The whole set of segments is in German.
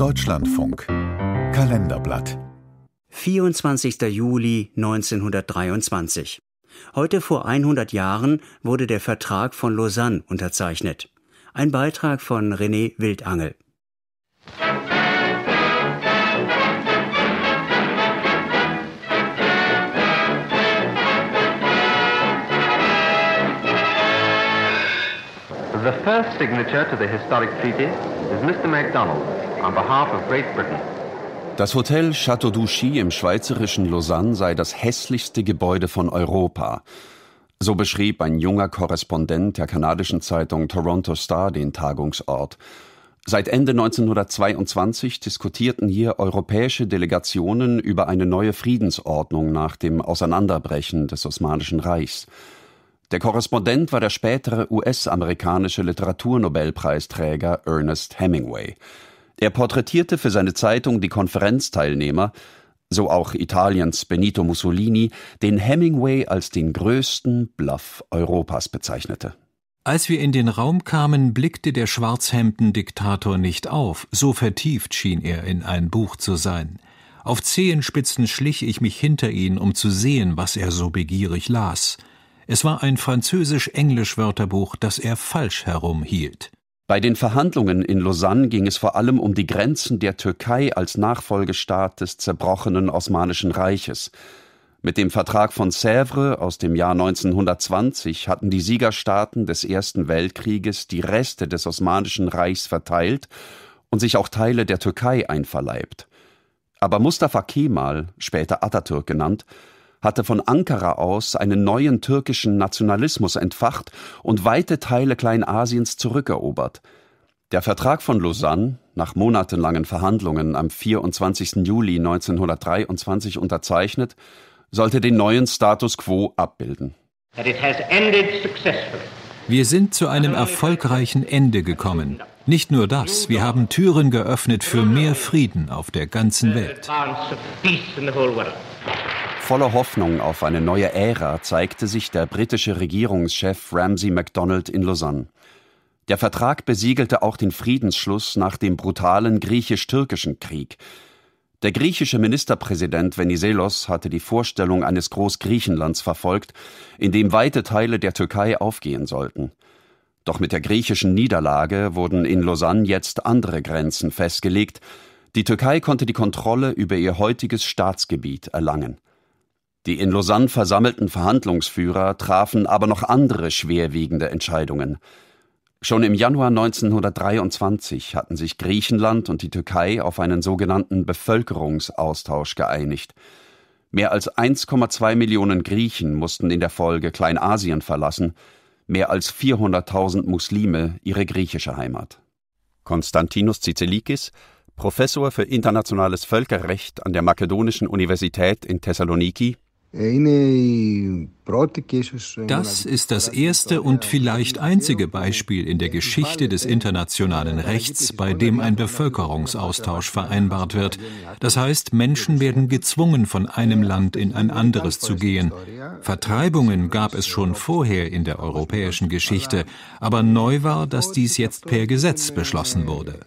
Deutschlandfunk Kalenderblatt 24. Juli 1923. Heute vor 100 Jahren wurde der Vertrag von Lausanne unterzeichnet. Ein Beitrag von René Wildangel. first signature to the historic treaty is Mr. MacDonald on behalf of Great Britain. Das Hotel Chateau d'Ouchy im schweizerischen Lausanne sei das hässlichste Gebäude von Europa. So beschrieb ein junger Korrespondent der kanadischen Zeitung Toronto Star den Tagungsort. Seit Ende 1922 diskutierten hier europäische Delegationen über eine neue Friedensordnung nach dem Auseinanderbrechen des Osmanischen Reichs. Der Korrespondent war der spätere US-amerikanische Literaturnobelpreisträger Ernest Hemingway. Er porträtierte für seine Zeitung die Konferenzteilnehmer, so auch Italiens Benito Mussolini, den Hemingway als den größten Bluff Europas bezeichnete. Als wir in den Raum kamen, blickte der Schwarzhemden-Diktator nicht auf, so vertieft schien er in ein Buch zu sein. Auf Zehenspitzen schlich ich mich hinter ihn, um zu sehen, was er so begierig las – es war ein französisch-englisch-Wörterbuch, das er falsch herumhielt. Bei den Verhandlungen in Lausanne ging es vor allem um die Grenzen der Türkei als Nachfolgestaat des zerbrochenen Osmanischen Reiches. Mit dem Vertrag von Sèvres aus dem Jahr 1920 hatten die Siegerstaaten des Ersten Weltkrieges die Reste des Osmanischen Reichs verteilt und sich auch Teile der Türkei einverleibt. Aber Mustafa Kemal, später Atatürk genannt, hatte von Ankara aus einen neuen türkischen Nationalismus entfacht und weite Teile Kleinasiens zurückerobert. Der Vertrag von Lausanne, nach monatelangen Verhandlungen am 24. Juli 1923 unterzeichnet, sollte den neuen Status quo abbilden. Wir sind zu einem erfolgreichen Ende gekommen. Nicht nur das, wir haben Türen geöffnet für mehr Frieden auf der ganzen Welt voller Hoffnung auf eine neue Ära zeigte sich der britische Regierungschef Ramsay MacDonald in Lausanne. Der Vertrag besiegelte auch den Friedensschluss nach dem brutalen griechisch-türkischen Krieg. Der griechische Ministerpräsident Venizelos hatte die Vorstellung eines Großgriechenlands verfolgt, in dem weite Teile der Türkei aufgehen sollten. Doch mit der griechischen Niederlage wurden in Lausanne jetzt andere Grenzen festgelegt, die Türkei konnte die Kontrolle über ihr heutiges Staatsgebiet erlangen. Die in Lausanne versammelten Verhandlungsführer trafen aber noch andere schwerwiegende Entscheidungen. Schon im Januar 1923 hatten sich Griechenland und die Türkei auf einen sogenannten Bevölkerungsaustausch geeinigt. Mehr als 1,2 Millionen Griechen mussten in der Folge Kleinasien verlassen, mehr als 400.000 Muslime ihre griechische Heimat. Konstantinos Zizelikis, Professor für internationales Völkerrecht an der Makedonischen Universität in Thessaloniki, äh, äh, das ist das erste und vielleicht einzige Beispiel in der Geschichte des internationalen Rechts, bei dem ein Bevölkerungsaustausch vereinbart wird. Das heißt, Menschen werden gezwungen, von einem Land in ein anderes zu gehen. Vertreibungen gab es schon vorher in der europäischen Geschichte, aber neu war, dass dies jetzt per Gesetz äh, beschlossen wurde.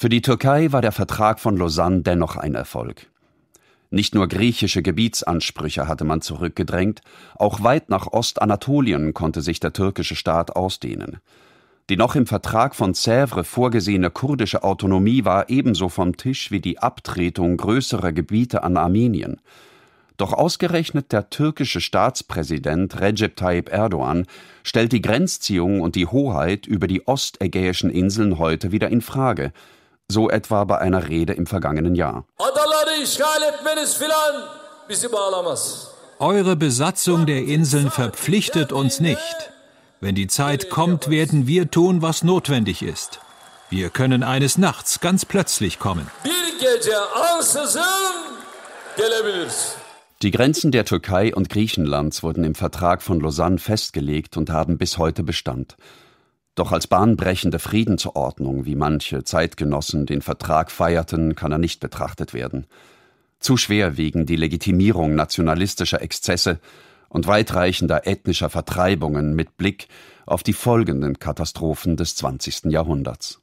Für die Türkei war der Vertrag von Lausanne dennoch ein Erfolg. Nicht nur griechische Gebietsansprüche hatte man zurückgedrängt, auch weit nach Ostanatolien konnte sich der türkische Staat ausdehnen. Die noch im Vertrag von Sèvres vorgesehene kurdische Autonomie war ebenso vom Tisch wie die Abtretung größerer Gebiete an Armenien. Doch ausgerechnet der türkische Staatspräsident Recep Tayyip Erdogan stellt die Grenzziehung und die Hoheit über die ostägäischen Inseln heute wieder in Frage, so etwa bei einer Rede im vergangenen Jahr. Adal eure Besatzung der Inseln verpflichtet uns nicht. Wenn die Zeit kommt, werden wir tun, was notwendig ist. Wir können eines Nachts ganz plötzlich kommen. Also die Grenzen der Türkei und Griechenlands wurden im Vertrag von Lausanne festgelegt und haben bis heute Bestand. Doch als bahnbrechende Friedensordnung, wie manche Zeitgenossen den Vertrag feierten, kann er nicht betrachtet werden. Zu schwer wegen die Legitimierung nationalistischer Exzesse und weitreichender ethnischer Vertreibungen mit Blick auf die folgenden Katastrophen des 20. Jahrhunderts.